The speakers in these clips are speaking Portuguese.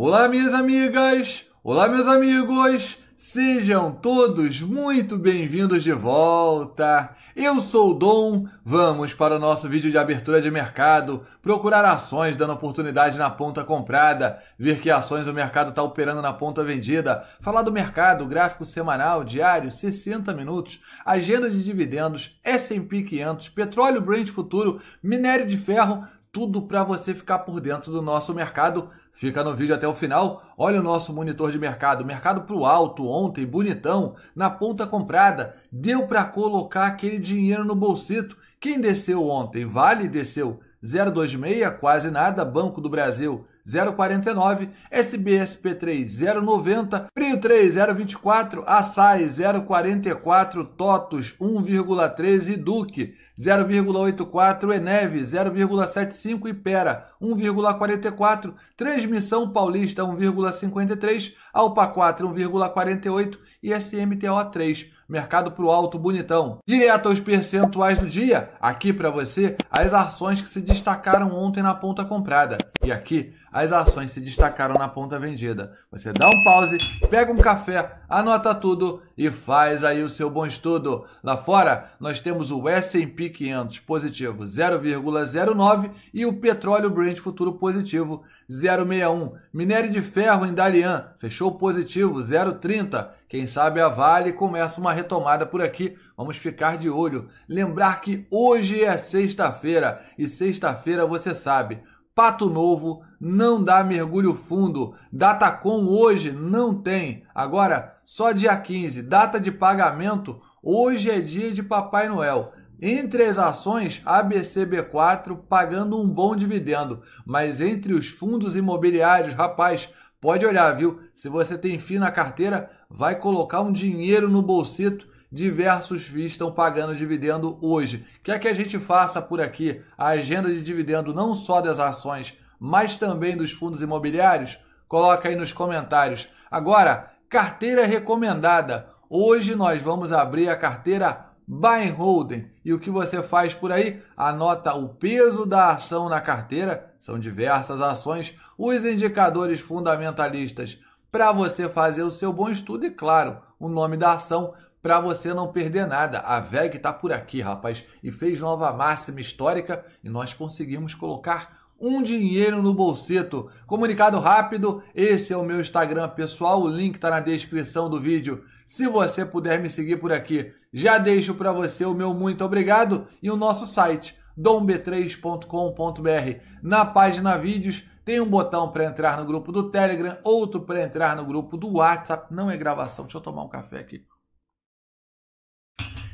Olá, minhas amigas! Olá, meus amigos! Sejam todos muito bem-vindos de volta! Eu sou o Dom, vamos para o nosso vídeo de abertura de mercado, procurar ações dando oportunidade na ponta comprada, ver que ações o mercado está operando na ponta vendida, falar do mercado, gráfico semanal, diário, 60 minutos, agenda de dividendos, S&P 500, petróleo Brent futuro, minério de ferro, tudo para você ficar por dentro do nosso mercado Fica no vídeo até o final. Olha o nosso monitor de mercado, mercado para o alto ontem, bonitão, na ponta comprada. Deu para colocar aquele dinheiro no bolsito. Quem desceu ontem? Vale desceu 0,26, quase nada. Banco do Brasil 049, SBSP3 090, Prio 3 024, Assai 044, Totos 1,13 e Duque 0,84, Eneve 0,75 Ipera 1,44, Transmissão Paulista 1,53, Alpa 4 1,48 e SMTO 3 mercado para o alto bonitão. Direto aos percentuais do dia, aqui para você as ações que se destacaram ontem na ponta comprada. E aqui as ações se destacaram na ponta vendida. Você dá um pause, pega um café, anota tudo e faz aí o seu bom estudo. Lá fora, nós temos o S&P 500 positivo 0,09 e o petróleo Brent futuro positivo 0,61. Minério de ferro em Dalian fechou positivo 0,30. Quem sabe a Vale começa uma retomada por aqui. Vamos ficar de olho. Lembrar que hoje é sexta-feira e sexta-feira você sabe, Pato Novo não dá mergulho fundo. Datacom hoje não tem. Agora só dia 15, data de pagamento, hoje é dia de Papai Noel. Entre as ações, ABCB4 pagando um bom dividendo, mas entre os fundos imobiliários, rapaz, pode olhar, viu? Se você tem FII na carteira, vai colocar um dinheiro no bolsito. Diversos FIIs estão pagando dividendo hoje. Quer que a gente faça por aqui a agenda de dividendo não só das ações, mas também dos fundos imobiliários? Coloca aí nos comentários. Agora, Carteira recomendada. Hoje nós vamos abrir a carteira Buy and Holding. E o que você faz por aí? Anota o peso da ação na carteira, são diversas ações, os indicadores fundamentalistas para você fazer o seu bom estudo e, claro, o nome da ação para você não perder nada. A VEG está por aqui, rapaz, e fez nova máxima histórica e nós conseguimos colocar um dinheiro no bolseto. Comunicado rápido, esse é o meu Instagram pessoal, o link está na descrição do vídeo. Se você puder me seguir por aqui, já deixo para você o meu muito obrigado e o nosso site domb3.com.br. Na página vídeos tem um botão para entrar no grupo do Telegram, outro para entrar no grupo do WhatsApp. Não é gravação, deixa eu tomar um café aqui.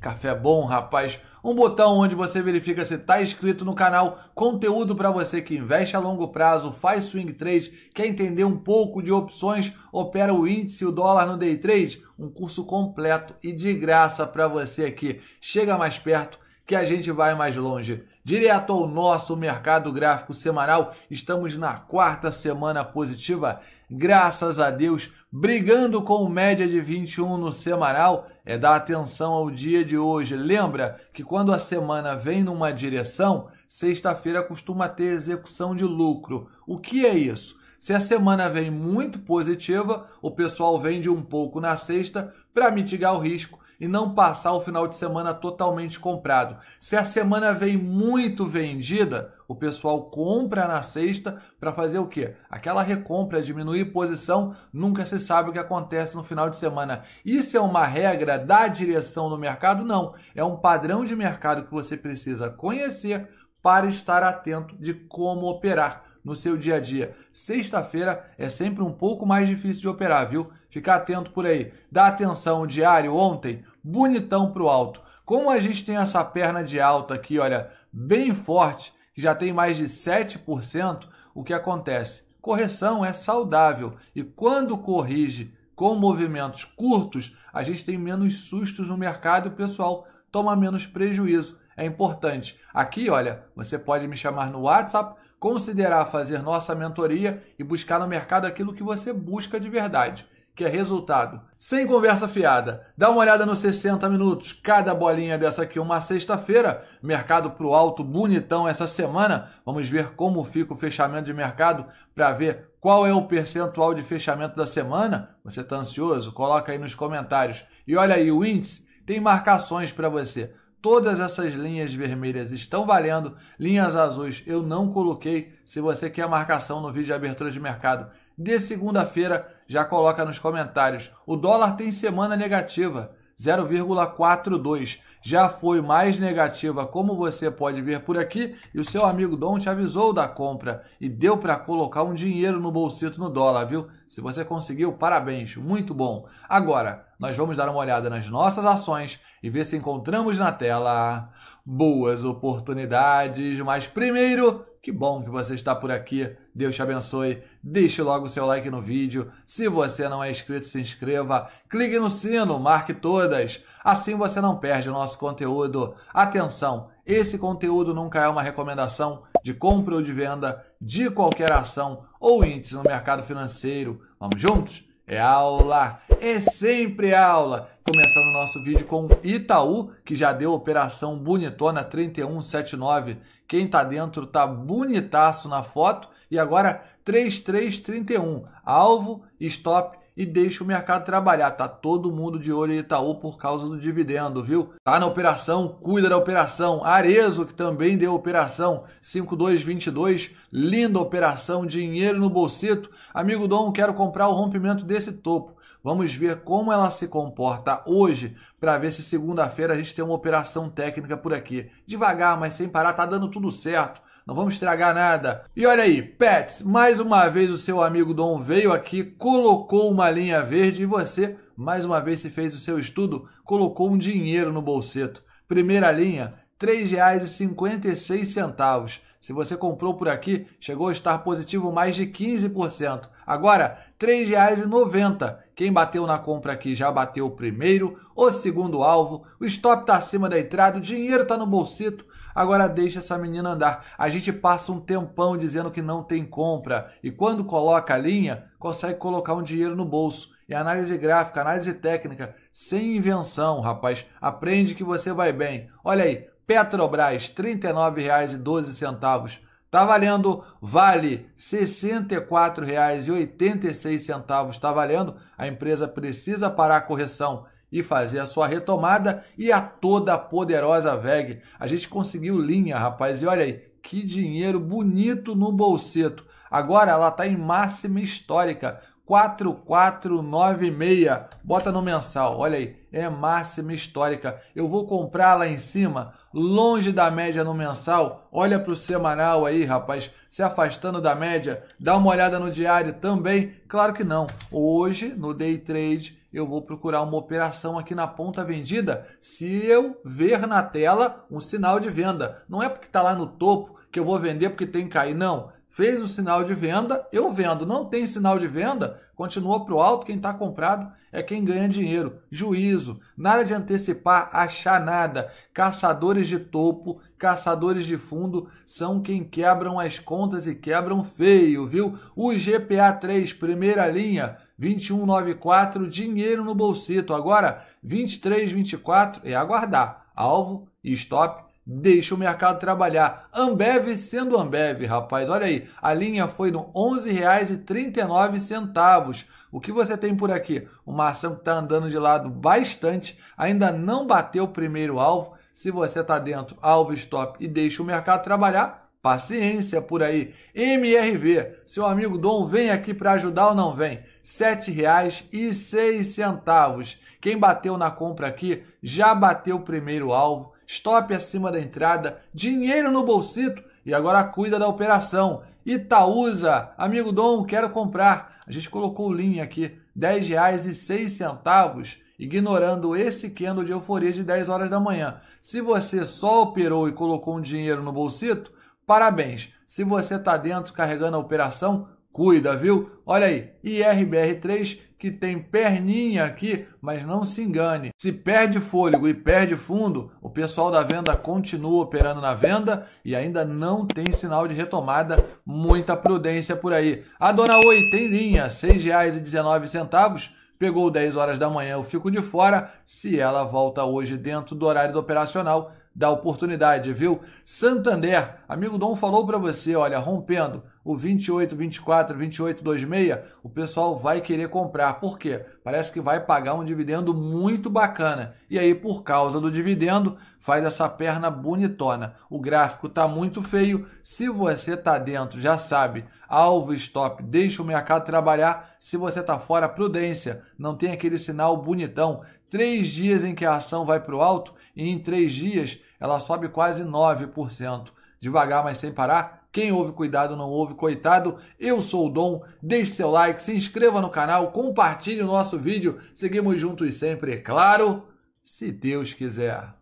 Café bom, rapaz. Um botão onde você verifica se está inscrito no canal, conteúdo para você que investe a longo prazo, faz swing trade, quer entender um pouco de opções, opera o índice e o dólar no day trade, um curso completo e de graça para você aqui. Chega mais perto que a gente vai mais longe. Direto ao nosso mercado gráfico semanal, estamos na quarta semana positiva, graças a Deus, brigando com média de 21 no semanal é dar atenção ao dia de hoje. Lembra que quando a semana vem numa direção, sexta-feira costuma ter execução de lucro. O que é isso? Se a semana vem muito positiva, o pessoal vende um pouco na sexta para mitigar o risco e não passar o final de semana totalmente comprado. Se a semana vem muito vendida, o pessoal compra na sexta para fazer o quê? Aquela recompra, diminuir posição, nunca se sabe o que acontece no final de semana. Isso é uma regra da direção do mercado? Não. É um padrão de mercado que você precisa conhecer para estar atento de como operar no seu dia a dia. Sexta-feira é sempre um pouco mais difícil de operar, viu? Fica atento por aí. Dá atenção, o diário ontem bonitão para o alto. Como a gente tem essa perna de alta aqui, olha, bem forte, que já tem mais de 7%, o que acontece? Correção é saudável e quando corrige com movimentos curtos, a gente tem menos sustos no mercado e o pessoal toma menos prejuízo. É importante. Aqui, olha, você pode me chamar no WhatsApp, considerar fazer nossa mentoria e buscar no mercado aquilo que você busca de verdade que é resultado. Sem conversa fiada, dá uma olhada nos 60 minutos. Cada bolinha dessa aqui, uma sexta-feira. Mercado para o alto bonitão essa semana. Vamos ver como fica o fechamento de mercado para ver qual é o percentual de fechamento da semana. Você está ansioso? Coloca aí nos comentários. E olha aí, o índice tem marcações para você. Todas essas linhas vermelhas estão valendo. Linhas azuis eu não coloquei. Se você quer marcação no vídeo de abertura de mercado de segunda-feira, já coloca nos comentários. O dólar tem semana negativa, 0,42. Já foi mais negativa, como você pode ver por aqui, e o seu amigo Dom te avisou da compra e deu para colocar um dinheiro no bolsito no dólar, viu? Se você conseguiu, parabéns, muito bom. Agora, nós vamos dar uma olhada nas nossas ações e ver se encontramos na tela boas oportunidades, mas primeiro, que bom que você está por aqui. Deus te abençoe Deixe logo o seu like no vídeo. Se você não é inscrito, se inscreva. Clique no sino, marque todas. Assim você não perde o nosso conteúdo. Atenção, esse conteúdo nunca é uma recomendação de compra ou de venda de qualquer ação ou índice no mercado financeiro. Vamos juntos? É aula, é sempre aula. Começando o nosso vídeo com Itaú, que já deu operação bonitona 3179. Quem tá dentro tá bonitaço na foto e agora 3331. Alvo, stop e deixa o mercado trabalhar. Tá todo mundo de olho em Itaú por causa do dividendo, viu? Tá na operação, cuida da operação. Arezo, que também deu operação, 5222, linda operação, dinheiro no bolsito. Amigo Dom, quero comprar o rompimento desse topo. Vamos ver como ela se comporta hoje para ver se segunda-feira a gente tem uma operação técnica por aqui. Devagar, mas sem parar, tá dando tudo certo. Não vamos estragar nada. E olha aí, Pets, mais uma vez o seu amigo Dom veio aqui, colocou uma linha verde e você, mais uma vez, se fez o seu estudo, colocou um dinheiro no bolseto. Primeira linha, R$ 3,56. Se você comprou por aqui, chegou a estar positivo mais de 15%. Agora, R$ 3,90. Quem bateu na compra aqui já bateu o primeiro, o segundo alvo, o stop está acima da entrada, o dinheiro está no bolsito. Agora deixa essa menina andar. A gente passa um tempão dizendo que não tem compra e quando coloca a linha, consegue colocar um dinheiro no bolso. É análise gráfica, análise técnica, sem invenção, rapaz. Aprende que você vai bem. Olha aí, Petrobras, R$ 39,12 Tá valendo Vale R$ 64,86. Está valendo. A empresa precisa parar a correção e fazer a sua retomada e a toda poderosa VEG. A gente conseguiu linha, rapaz. E olha aí, que dinheiro bonito no bolseto. Agora ela está em máxima histórica. 4496. Bota no mensal, olha aí, é máxima histórica. Eu vou comprar lá em cima, longe da média no mensal. Olha para o semanal aí, rapaz, se afastando da média. Dá uma olhada no diário também. Claro que não. Hoje, no day trade, eu vou procurar uma operação aqui na ponta vendida se eu ver na tela um sinal de venda. Não é porque está lá no topo que eu vou vender porque tem que cair, não Fez o sinal de venda, eu vendo. Não tem sinal de venda, continua para o alto. Quem está comprado é quem ganha dinheiro. Juízo, nada de antecipar, achar nada. Caçadores de topo, caçadores de fundo são quem quebram as contas e quebram feio, viu? O GPA 3, primeira linha, 2194, dinheiro no bolsito. Agora, 2324 é aguardar. Alvo e stop Deixa o mercado trabalhar. Ambev sendo Ambev, rapaz. Olha aí, a linha foi no R$ 11,39. O que você tem por aqui? Uma ação que está andando de lado bastante, ainda não bateu o primeiro alvo. Se você está dentro, alvo stop e deixa o mercado trabalhar, paciência por aí. MRV, seu amigo Dom vem aqui para ajudar ou não vem? R$ 7,06. Quem bateu na compra aqui já bateu o primeiro alvo stop acima da entrada, dinheiro no bolsito e agora cuida da operação. Itaúsa, amigo Dom, quero comprar. A gente colocou o link aqui, R$ 10,06, ignorando esse candle de euforia de 10 horas da manhã. Se você só operou e colocou um dinheiro no bolsito, parabéns. Se você está dentro carregando a operação, cuida, viu? Olha aí, IRBR3 que tem perninha aqui, mas não se engane. Se perde fôlego e perde fundo, o pessoal da venda continua operando na venda e ainda não tem sinal de retomada. Muita prudência por aí. A dona Oi tem linha, R$ 6,19. Pegou 10 horas da manhã, eu fico de fora. Se ela volta hoje dentro do horário do operacional, dá oportunidade, viu? Santander, amigo Dom falou para você, olha, rompendo o 28, 24, 28, 26, o pessoal vai querer comprar. Por quê? Parece que vai pagar um dividendo muito bacana. E aí, por causa do dividendo, faz essa perna bonitona. O gráfico está muito feio. Se você está dentro, já sabe, alvo stop, deixa o mercado trabalhar. Se você está fora, prudência. Não tem aquele sinal bonitão. Três dias em que a ação vai para o alto e em três dias ela sobe quase 9%. Devagar, mas sem parar, quem ouve, cuidado, não ouve, coitado. Eu sou o Dom, deixe seu like, se inscreva no canal, compartilhe o nosso vídeo. Seguimos juntos sempre, é claro, se Deus quiser.